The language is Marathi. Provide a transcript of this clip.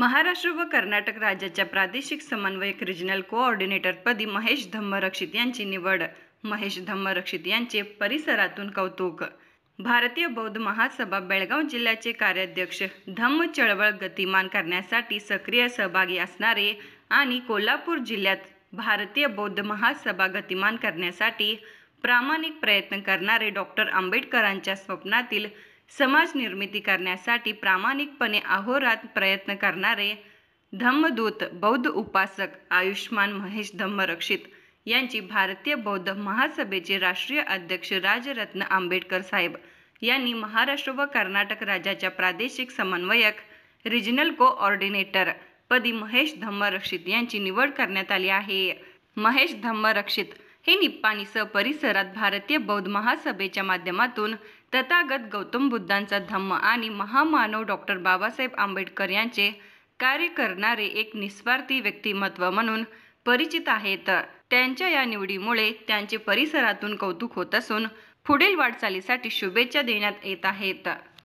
महाराष्ट्र व कर्नाटक राज्याच्या प्रादेशिक समन्वयक रिजनल कोऑर्डिनेटरपदी महेश धम्मरक्षित यांची निवड महेश धम्मरक्षित यांचे परिसरातून कौतुक भारतीय बौद्ध महासभा बेळगाव जिल्ह्याचे कार्याध्यक्ष धम्म चळवळ गतिमान करण्यासाठी सक्रिय सहभागी असणारे आणि कोल्हापूर जिल्ह्यात भारतीय बौद्ध महासभा गतिमान करण्यासाठी प्रामाणिक प्रयत्न करणारे डॉक्टर आंबेडकरांच्या स्वप्नातील समाज निर्मिती करण्यासाठी प्रामाणिकपणे अहोरात प्रयत्न करणारे धम्मदूत बौद्ध उपासक आयुष्मान महेश धम्मरक्षित यांची भारतीय बौद्ध महासभेचे राष्ट्रीय अध्यक्ष राजरत्न आंबेडकर साहेब यांनी महाराष्ट्र व कर्नाटक राज्याच्या प्रादेशिक समन्वयक रिजनल कोऑर्डिनेटर पदी महेश धम्मरक्षित यांची निवड करण्यात आली आहे महेश धम्मरक्षित हे निप्पाणीसह परिसरात भारतीय बौद्ध महासभेच्या माध्यमातून तथागत गौतम बुद्धांचा धम्म आणि महामानव डॉक्टर बाबासाहेब आंबेडकर यांचे कार्य करणारे एक निस्वार्थी व्यक्तिमत्व म्हणून परिचित आहेत त्यांच्या या निवडीमुळे त्यांचे परिसरातून कौतुक होत असून पुढील वाटचालीसाठी शुभेच्छा देण्यात येत आहेत